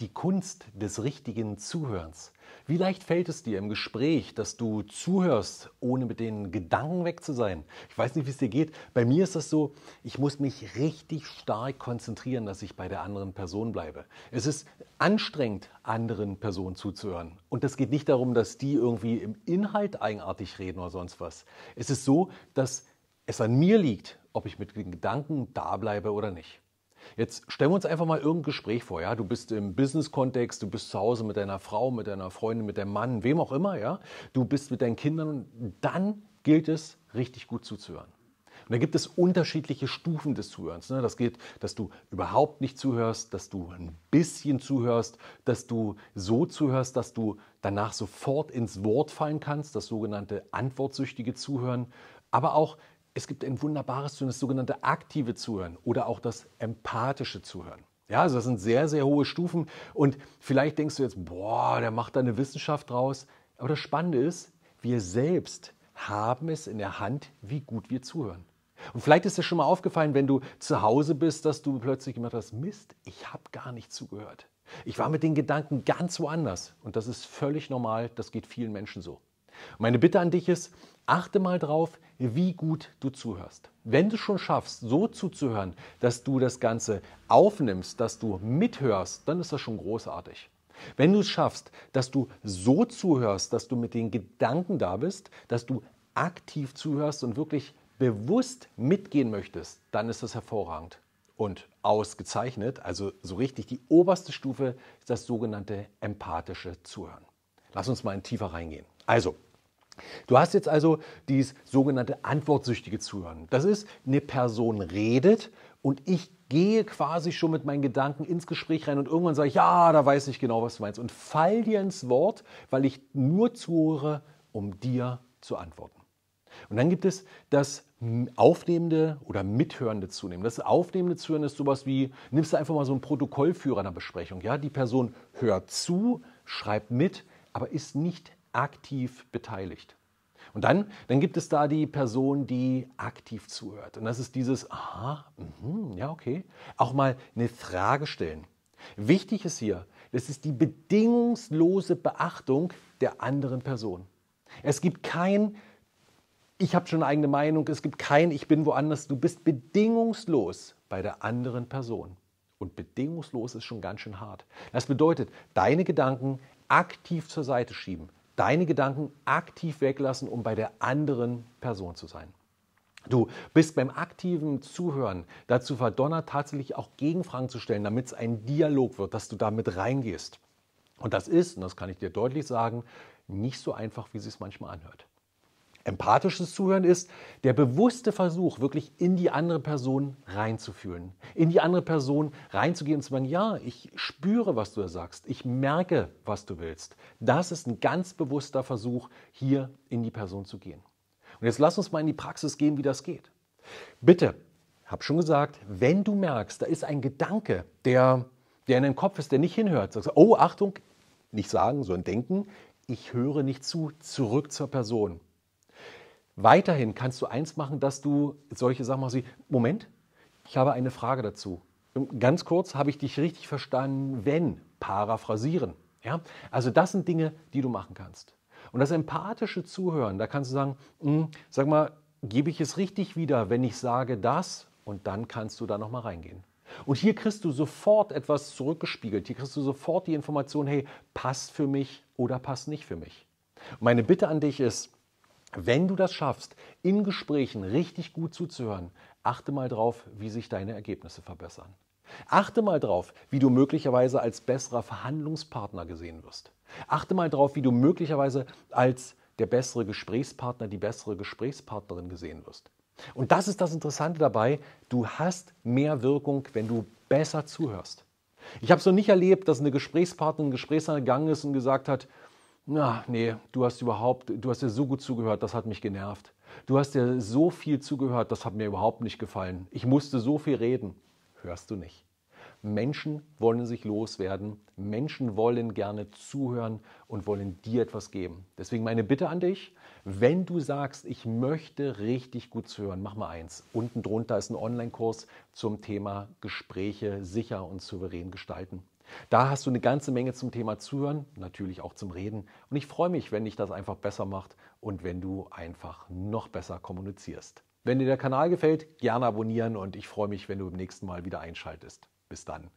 Die Kunst des richtigen Zuhörens. Wie leicht fällt es dir im Gespräch, dass du zuhörst, ohne mit den Gedanken weg zu sein? Ich weiß nicht, wie es dir geht. Bei mir ist das so, ich muss mich richtig stark konzentrieren, dass ich bei der anderen Person bleibe. Es ist anstrengend, anderen Personen zuzuhören. Und es geht nicht darum, dass die irgendwie im Inhalt eigenartig reden oder sonst was. Es ist so, dass es an mir liegt, ob ich mit den Gedanken da bleibe oder nicht. Jetzt stellen wir uns einfach mal irgendein Gespräch vor, ja. Du bist im Business-Kontext, du bist zu Hause mit deiner Frau, mit deiner Freundin, mit deinem Mann, wem auch immer, ja. Du bist mit deinen Kindern und dann gilt es, richtig gut zuzuhören. Und da gibt es unterschiedliche Stufen des Zuhörens. Ne? Das geht, dass du überhaupt nicht zuhörst, dass du ein bisschen zuhörst, dass du so zuhörst, dass du danach sofort ins Wort fallen kannst, das sogenannte antwortsüchtige Zuhören, aber auch, es gibt ein wunderbares Zuhören, das sogenannte aktive Zuhören oder auch das empathische Zuhören. Ja, also das sind sehr, sehr hohe Stufen. Und vielleicht denkst du jetzt, boah, der macht da eine Wissenschaft draus. Aber das Spannende ist, wir selbst haben es in der Hand, wie gut wir zuhören. Und vielleicht ist dir schon mal aufgefallen, wenn du zu Hause bist, dass du plötzlich gemacht hast, Mist, ich habe gar nicht zugehört. Ich war mit den Gedanken ganz woanders. Und das ist völlig normal, das geht vielen Menschen so. Meine Bitte an dich ist, achte mal drauf, wie gut du zuhörst. Wenn du schon schaffst, so zuzuhören, dass du das Ganze aufnimmst, dass du mithörst, dann ist das schon großartig. Wenn du es schaffst, dass du so zuhörst, dass du mit den Gedanken da bist, dass du aktiv zuhörst und wirklich bewusst mitgehen möchtest, dann ist das hervorragend und ausgezeichnet. Also so richtig die oberste Stufe ist das sogenannte empathische Zuhören. Lass uns mal in tiefer reingehen. Also, Du hast jetzt also dieses sogenannte antwortsüchtige Zuhören. Das ist, eine Person redet und ich gehe quasi schon mit meinen Gedanken ins Gespräch rein und irgendwann sage ich, ja, da weiß ich genau, was du meinst und fall dir ins Wort, weil ich nur zuhöre, um dir zu antworten. Und dann gibt es das aufnehmende oder mithörende Zunehmen. Das aufnehmende Zuhören ist sowas wie, nimmst du einfach mal so einen Protokollführer einer Besprechung. Ja? Die Person hört zu, schreibt mit, aber ist nicht aktiv beteiligt. Und dann, dann gibt es da die Person, die aktiv zuhört. Und das ist dieses, aha, mh, ja, okay. Auch mal eine Frage stellen. Wichtig ist hier, das ist die bedingungslose Beachtung der anderen Person. Es gibt kein, ich habe schon eine eigene Meinung, es gibt kein, ich bin woanders. Du bist bedingungslos bei der anderen Person. Und bedingungslos ist schon ganz schön hart. Das bedeutet, deine Gedanken aktiv zur Seite schieben deine Gedanken aktiv weglassen, um bei der anderen Person zu sein. Du bist beim aktiven Zuhören dazu verdonnert, tatsächlich auch Gegenfragen zu stellen, damit es ein Dialog wird, dass du damit reingehst. Und das ist, und das kann ich dir deutlich sagen, nicht so einfach, wie es sich manchmal anhört. Empathisches Zuhören ist der bewusste Versuch, wirklich in die andere Person reinzufühlen, in die andere Person reinzugehen und zu sagen, ja, ich spüre, was du da sagst, ich merke, was du willst. Das ist ein ganz bewusster Versuch, hier in die Person zu gehen. Und jetzt lass uns mal in die Praxis gehen, wie das geht. Bitte, hab schon gesagt, wenn du merkst, da ist ein Gedanke, der, der in deinem Kopf ist, der nicht hinhört, sagst du, oh, Achtung, nicht sagen, sondern denken, ich höre nicht zu, zurück zur Person. Weiterhin kannst du eins machen, dass du solche Sachen machst wie, Moment, ich habe eine Frage dazu. Ganz kurz, habe ich dich richtig verstanden, wenn, paraphrasieren. Ja? Also das sind Dinge, die du machen kannst. Und das empathische Zuhören, da kannst du sagen, mh, hm, sag mal, gebe ich es richtig wieder, wenn ich sage das? Und dann kannst du da nochmal reingehen. Und hier kriegst du sofort etwas zurückgespiegelt. Hier kriegst du sofort die Information, hey, passt für mich oder passt nicht für mich. meine Bitte an dich ist, wenn du das schaffst, in Gesprächen richtig gut zuzuhören, achte mal drauf, wie sich deine Ergebnisse verbessern. Achte mal drauf, wie du möglicherweise als besserer Verhandlungspartner gesehen wirst. Achte mal drauf, wie du möglicherweise als der bessere Gesprächspartner, die bessere Gesprächspartnerin gesehen wirst. Und das ist das Interessante dabei, du hast mehr Wirkung, wenn du besser zuhörst. Ich habe es noch nicht erlebt, dass eine Gesprächspartnerin, ein Gesprächspartner gegangen ist und gesagt hat, na, nee, du hast überhaupt, du hast dir so gut zugehört, das hat mich genervt. Du hast dir so viel zugehört, das hat mir überhaupt nicht gefallen. Ich musste so viel reden. Hörst du nicht. Menschen wollen sich loswerden. Menschen wollen gerne zuhören und wollen dir etwas geben. Deswegen meine Bitte an dich, wenn du sagst, ich möchte richtig gut zuhören, mach mal eins. Unten drunter ist ein Online-Kurs zum Thema Gespräche sicher und souverän gestalten. Da hast du eine ganze Menge zum Thema Zuhören, natürlich auch zum Reden. Und ich freue mich, wenn dich das einfach besser macht und wenn du einfach noch besser kommunizierst. Wenn dir der Kanal gefällt, gerne abonnieren und ich freue mich, wenn du im nächsten Mal wieder einschaltest. Bis dann.